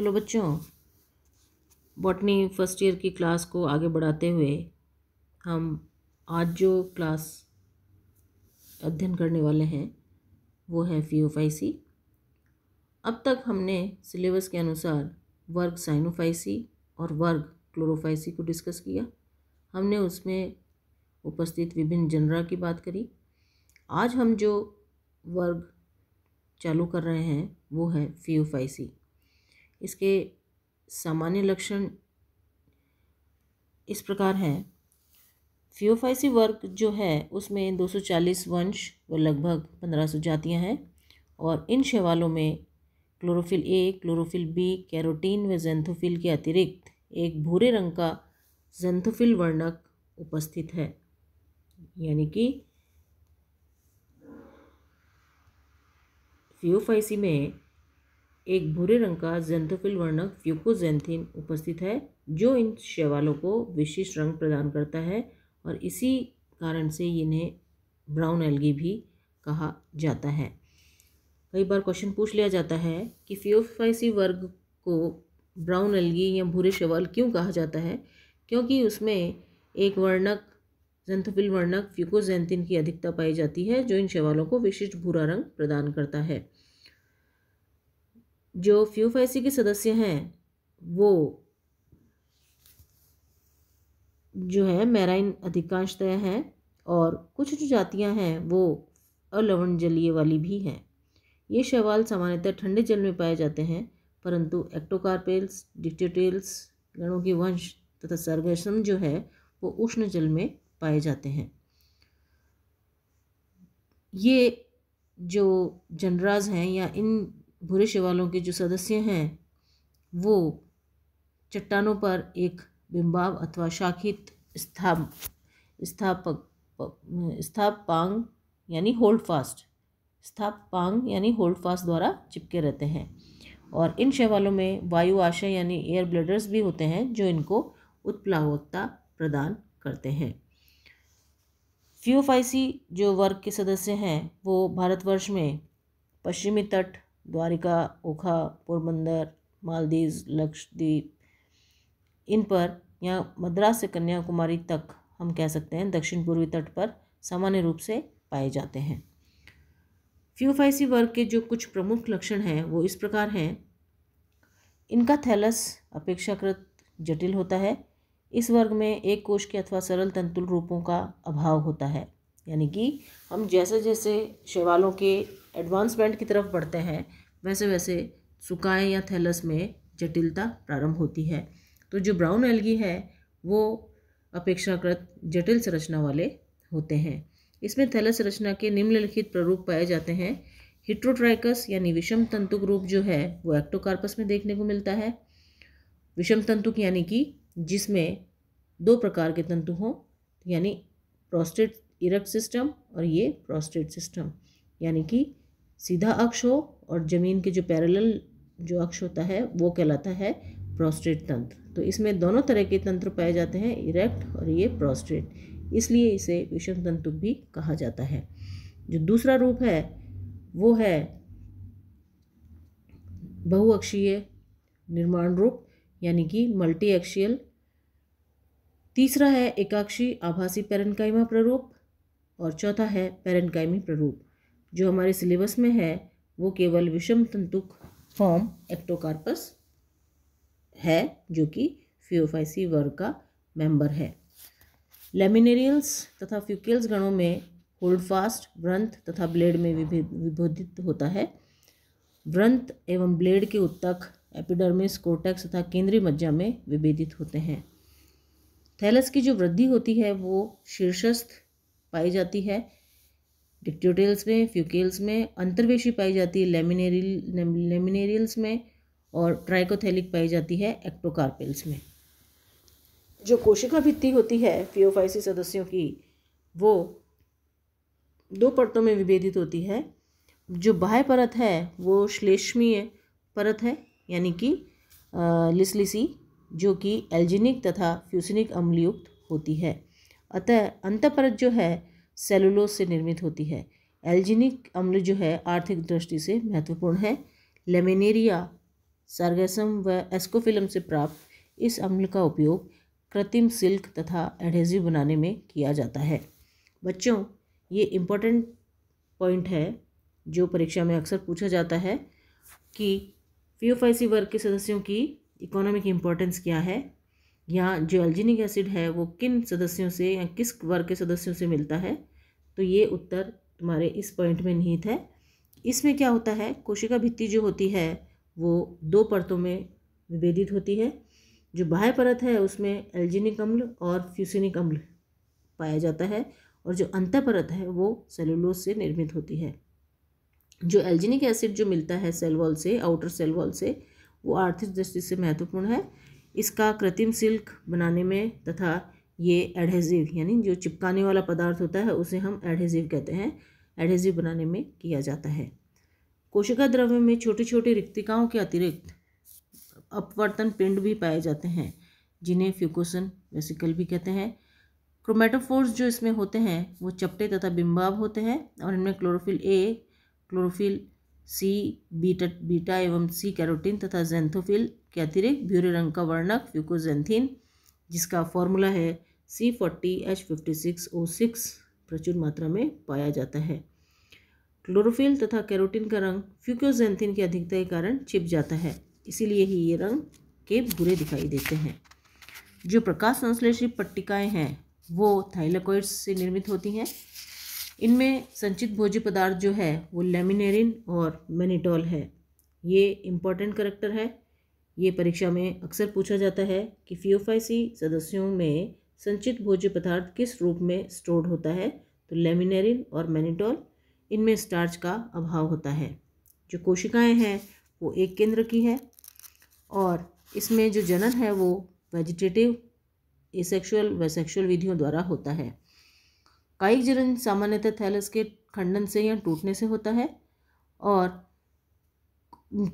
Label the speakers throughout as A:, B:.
A: hello बच्चों botany first year की class को आगे बढ़ाते हुए हम आज जो क्लास अध्ययन करने वाले हैं वो है फीओफाइसी अब तक हमने सिलेबस के अनुसार वर्ग साइनोफाइसी और वर्ग क्लोरोफाइसी को डिस्कस किया हमने उसमें उपस्थित विभिन्न जनरा की बात करी आज हम जो वर्ग चालू कर रहे हैं वो है फीओफाइसी इसके सामान्य लक्षण इस प्रकार हैं फ्योफाइसी वर्ग जो है उसमें 240 वंश व लगभग 1500 जातियां हैं और इन शैवालों में chlorophyll A chlorophyll B carotene व जेंथोफिल के अतिरिक्त एक भूरे रंग का जेंथोफिल वर्णक उपस्थित है यानी कि फ्योफाइसी में एक भूरे रंग का जेंथोफिल वर्णक फ्यूकोजेंथिन उपस्थित है जो इन शैवालों को विशिष्ट रंग प्रदान करता है और इसी कारण से इन्हें ब्राउन एल्गी भी कहा जाता है कई बार क्वेश्चन पूछ लिया जाता है कि फ्योफाइसी वर्ग को ब्राउन एल्गी या भूरे शैवाल क्यों कहा जाता है क्योंकि उसमें एक वर्णक जेंथोफिल वर्णक फ्यूकोजेंथिन की अधिकता पाई जाती है जो इन शैवालों को विशिष्ट भूरा रंग प्रदान करता है जो फ्यूफेसी के सदस्य हैं वो जो है मैराइन अधिकांशतः हैं और कुछ जो जातियां हैं वो अलवण जलीय वाली भी हैं ये शैवाल सामान्यतः ठंडे जल में पाए जाते हैं परंतु एक्टोकारपेल्स डिक्टेटेल्स गणों के वंश तथा सर्गसम जो है वो उष्ण जल में पाए जाते हैं ये जो जनराज हैं या इन भूरे शिवालों के जो सदस्य हैं वो चट्टानों पर एक बिंबाव अथवा शाखित स्थाप स्थापक स्थापांग यानी होल्ड फास्ट स्थापांग यानी होल्ड फास्ट द्वारा चिपके रहते हैं और इन शैवालों में वायु आशय यानी एयर ब्लडर्स भी होते हैं जो इनको उत्प्लावकता प्रदान करते हैं फ्यूफाइसी जो वर्ग के सदस्य हैं वो भारतवर्ष में पश्चिमी तट द्वारिका ओखा पोरबंदर मालदीव लक्षद्वीप इन पर या मद्रास से कन्याकुमारी तक हम कह सकते हैं दक्षिण पूर्वी तट पर सामान्य रूप से पाए जाते हैं फ्यूफाइसी वर्ग के जो कुछ प्रमुख लक्षण हैं वो इस प्रकार हैं इनका थैलस अपेक्षाकृत जटिल होता है इस वर्ग में एक कोश के अथवा सरल तंतुल रूपों का अभाव होता है यानी कि हम जैसे जैसे शैवालों के एडवांसमेंट की तरफ बढ़ते हैं वैसे वैसे सुकाए या थैलस में जटिलता प्रारंभ होती है तो जो ब्राउन एल्गी है वो अपेक्षाकृत जटिल संरचना वाले होते हैं इसमें थैलस रचना के निम्नलिखित प्ररूप पाए जाते हैं हिट्रोट्राइकस यानी विषम तंतु ग्रुप जो है वो एक्टोकार्पस में देखने को मिलता है विषम तंतुक यानी कि जिसमें दो प्रकार के तंतु हों यानी प्रोस्टेट इरेक्ट सिस्टम और ये प्रोस्टेट सिस्टम यानी कि सीधा अक्ष हो और ज़मीन के जो पैरेलल जो अक्ष होता है वो कहलाता है प्रोस्टेट तंत्र तो इसमें दोनों तरह के तंत्र पाए जाते हैं इरेक्ट और ये प्रोस्टेट इसलिए इसे विषम तंतु भी कहा जाता है जो दूसरा रूप है वो है बहुअक्षीय निर्माण रूप यानी कि मल्टी एक्शियल तीसरा है एकाक्षी आभासी पेरनकाइमा प्ररूप और चौथा है पेरनकाइमी प्ररूप जो हमारे सिलेबस में है वो केवल विषम तंतुक फॉर्म एक्टोकार्पस है जो कि फ्योफाइसी वर्ग का मेंबर है लेमिनेरियल्स तथा फ्यूकेल्स गणों में होल्डफास्ट व्रंथ तथा ब्लेड में विभोधित होता है व्रंथ एवं ब्लेड के उत्तक एपिडर्मिस कोटेक्स तथा केंद्रीय मज्जा में विभेदित होते हैं थैलस की जो वृद्धि होती है वो शीर्षस्थ पाई जाती है डिक्टोटेल्स में फ्यूकेल्स में अंतर्वेशी पाई जाती है लेमिनेरियल लेमिनेरियल्स में और ट्राइकोथेलिक पाई जाती है एक्टोकार्पेल्स में जो कोशिका भित्ति होती है फियोफाइसी सदस्यों की वो दो परतों में विभेदित होती है जो बाह्य परत है वो श्लेष्मीय परत है यानी कि लिसलिसी जो कि एल्जिनिक तथा फ्यूसिनिक अम्लयुक्त होती है अतः अंत परत जो है सेलुलोज से निर्मित होती है एल्जिनिक अम्ल जो है आर्थिक दृष्टि से महत्वपूर्ण है लेमिनेरिया सार्गेसम व एस्कोफिलम से प्राप्त इस अम्ल का उपयोग कृत्रिम सिल्क तथा एडहेजिव बनाने में किया जाता है बच्चों ये इम्पोर्टेंट पॉइंट है जो परीक्षा में अक्सर पूछा जाता है कि पी वर्ग के सदस्यों की इकोनॉमिक इम्पोर्टेंस क्या है यहाँ जो एल्जिनिक एसिड है वो किन सदस्यों से या किस वर्ग के सदस्यों से मिलता है तो ये उत्तर तुम्हारे इस पॉइंट में निहित है इसमें क्या होता है कोशिका भित्ति जो होती है वो दो परतों में विभेदित होती है जो बाह्य परत है उसमें एल्जीनिक अम्ल और फ्यूसिनिक अम्ल पाया जाता है और जो अंत परत है वो सेलुलोज से निर्मित होती है जो एल्जिनिक एसिड जो मिलता है सेल वॉल से आउटर सेल वॉल से वो आर्थिक दृष्टि से महत्वपूर्ण है इसका कृत्रिम सिल्क बनाने में तथा ये एडहेसिव यानी जो चिपकाने वाला पदार्थ होता है उसे हम एडहेसिव कहते हैं एडहेसिव बनाने में किया जाता है कोशिका द्रव्य में छोटे छोटे रिक्तिकाओं के अतिरिक्त अपवर्तन पिंड भी पाए जाते हैं जिन्हें फ्यूकोसन वेसिकल भी कहते हैं क्रोमेटोफोर्स जो इसमें होते हैं वो चपटे तथा बिम्बाव होते हैं और इनमें chlorophyll A chlorophyll C beta beta एवं सी कैरोटीन तथा जेंथोफिल के अतिरिक्त भ्यूरे रंग का वर्णक फ्यूकोजेंथिन जिसका फॉर्मूला है C forty H fifty six O six प्रचुर मात्रा में पाया जाता है क्लोरोफिल तथा कैरोटीन का रंग फ्यूकोजेंथिन की अधिकता के कारण छिप जाता है इसीलिए ही ये रंग के भूरे दिखाई देते हैं जो प्रकाश संश्लेषित पट्टिकाएँ हैं वो थाइलाकोइड्स से निर्मित होती हैं इनमें संचित भोज्य पदार्थ जो है वो लेमिनेरिन और मेनिटॉल है ये इम्पॉर्टेंट करेक्टर है ये परीक्षा में अक्सर पूछा जाता है कि फ्योफाइसी सदस्यों में संचित भोज्य पदार्थ किस रूप में स्टोर्ड होता है तो लेमिनेरिन और मैनिटोल इनमें स्टार्च का अभाव होता है जो कोशिकाएं हैं वो एक केंद्र की है और इसमें जो जनन है वो वेजिटेटिव एसेक्सुअल व सेक्शुअल विधियों द्वारा होता है कायिक जनन सामान्यतः थैलस के खंडन से या टूटने से होता है और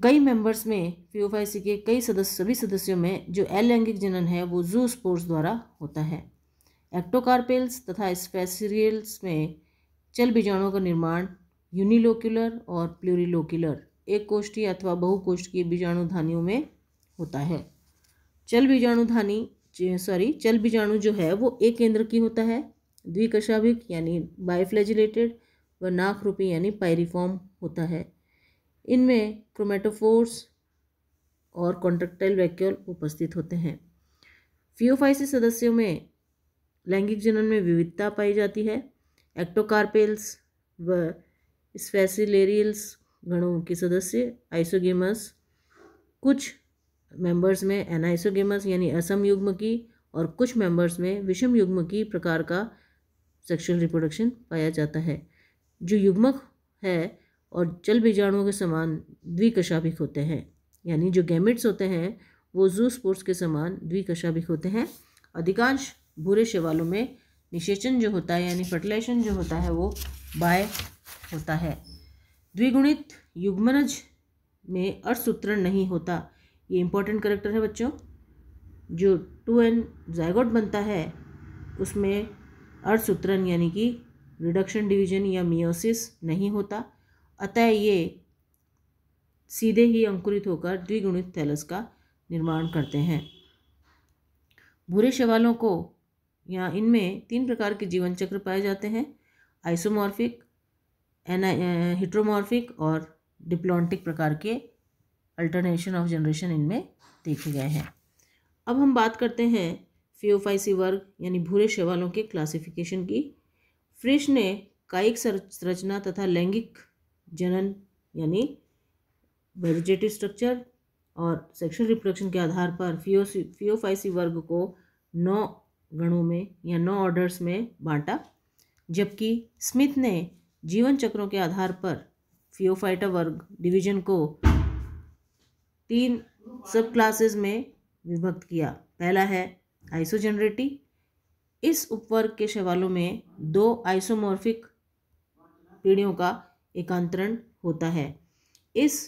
A: कई मेंबर्स में पी के कई सदस्य सभी सदस्यों में जो अलैंगिक जनन है वो जू स्पोर्स द्वारा होता है एक्टोकार्पेल्स तथा स्पेसरियल्स में चल बीजाणुओं का निर्माण यूनिलोक्युलर और प्लूरिलोक्युलर एक कोष्ठी अथवा बीजाणु बीजाणुधानियों में होता है चल बीजाणुधानी सॉरी चल बीजाणु जो है वो एक केंद्र की होता है द्विकशाभिक यानी बायोफ्लेजिलेटेड व नाक रूपी यानी पायरिफॉर्म होता है इनमें क्रोमेटोफोर्स और कॉन्ट्रक्टाइल वैक्यूल उपस्थित होते हैं फियोफाइसिस सदस्यों में लैंगिक जनन में विविधता पाई जाती है एक्टोकार्पेल्स व स्पेसिलेरियल्स गणों के सदस्य आइसोगेमस कुछ मेंबर्स में एनाइसोगेमस यानी असम युग्म की और कुछ मेंबर्स में विषम युग्म की प्रकार का सेक्सुअल रिप्रोडक्शन पाया जाता है जो युग्मक है और जल बीजाणुओं के समान द्विकशाभिक होते हैं यानी जो गैमिट्स होते हैं वो जू स्पोर्ट्स के समान द्विकशाभिक होते हैं अधिकांश भूरे शैवालों में निषेचन जो होता है यानी फर्टिलाइजेशन जो होता है वो बाय होता है द्विगुणित युग्मनज में अर्थसूत्रण नहीं होता ये इंपॉर्टेंट करेक्टर है बच्चों जो टू एन जायगोट बनता है उसमें अर्थसूत्रण यानी कि रिडक्शन डिवीजन या मियोसिस नहीं होता अतः ये सीधे ही अंकुरित होकर द्विगुणित थैलस का निर्माण करते हैं भूरे शवालों को या इनमें तीन प्रकार के जीवन चक्र पाए जाते हैं आइसोमॉर्फिक एना हिट्रोमॉर्फिक और डिप्लॉन्टिक प्रकार के अल्टरनेशन ऑफ जनरेशन इनमें देखे गए हैं अब हम बात करते हैं फियोफाइसी वर्ग यानी भूरे शवालों के क्लासिफिकेशन की फ्रिश ने कायिक संरचना तथा लैंगिक जनन यानी वेजिटेटिव स्ट्रक्चर और सेक्शुअल रिप्रोडक्शन के आधार पर फियोसी फियोफाइसी वर्ग को नौ गणों में या नौ ऑर्डर्स में बांटा जबकि स्मिथ ने जीवन चक्रों के आधार पर फियोफाइटा वर्ग डिवीजन को तीन सब क्लासेस में विभक्त किया पहला है आइसोजेनरेटी इस उपवर्ग के शैवालों में दो आइसोमॉर्फिक पीढ़ियों का एकांतरण होता है इस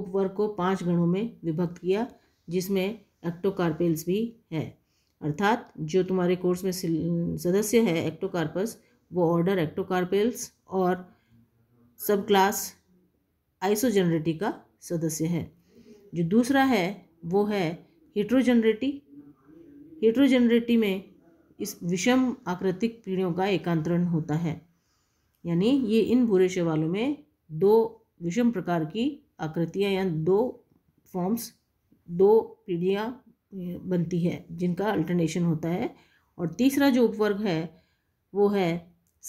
A: उपवर्ग को पांच गणों में विभक्त किया जिसमें एक्टोकार्पेल्स भी है अर्थात जो तुम्हारे कोर्स में सदस्य है एक्टोकार्पस वो ऑर्डर एक्टोकार्पेल्स और सब क्लास आइसोजेनरेटी का सदस्य है जो दूसरा है वो है हीट्रोजेनरेटी हीट्रोजेनरेटी में इस विषम आकृतिक पीढ़ियों का एकांतरण होता है यानी ये इन भूरे शैवालों में दो विषम प्रकार की आकृतियाँ या दो फॉर्म्स दो पीढ़ियाँ बनती है जिनका अल्टरनेशन होता है और तीसरा जो उपवर्ग है वो है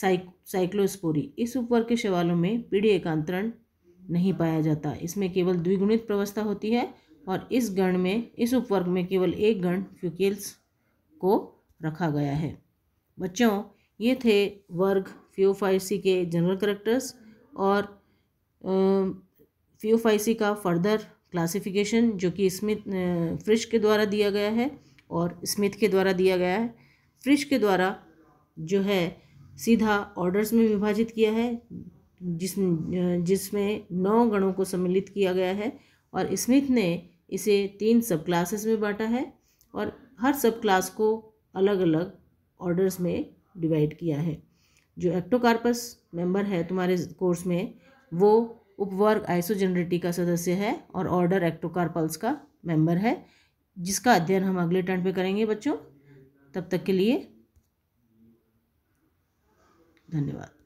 A: साइक साइक्लोस्पोरी इस उपवर्ग के शैवालों में पीढ़ी एकांतरण नहीं पाया जाता इसमें केवल द्विगुणित प्रवस्था होती है और इस गण में इस उपवर्ग में केवल एक गण फ्यूकेल्स को रखा गया है बच्चों ये थे वर्ग फ्यू फाइव सी के जनरल करेक्टर्स और फ्यू फाइव सी का फर्दर क्लासिफिकेशन जो कि स्मिथ फ्रिश के द्वारा दिया गया है और स्मिथ के द्वारा दिया गया है फ्रिश के द्वारा जो है सीधा ऑर्डर्स में विभाजित किया है जिस जिसमें नौ गणों को सम्मिलित किया गया है और स्मिथ ने इसे तीन सब क्लासेस में बांटा है और हर सब क्लास को अलग अलग ऑर्डर्स में डिवाइड किया है जो एक्टोकार्पस मेंबर है तुम्हारे कोर्स में वो उपवर्ग आइसोजेनरिटी का सदस्य है और ऑर्डर एक्टोकार्पल्स का मेंबर है जिसका अध्ययन हम अगले टर्न पे करेंगे बच्चों तब तक के लिए धन्यवाद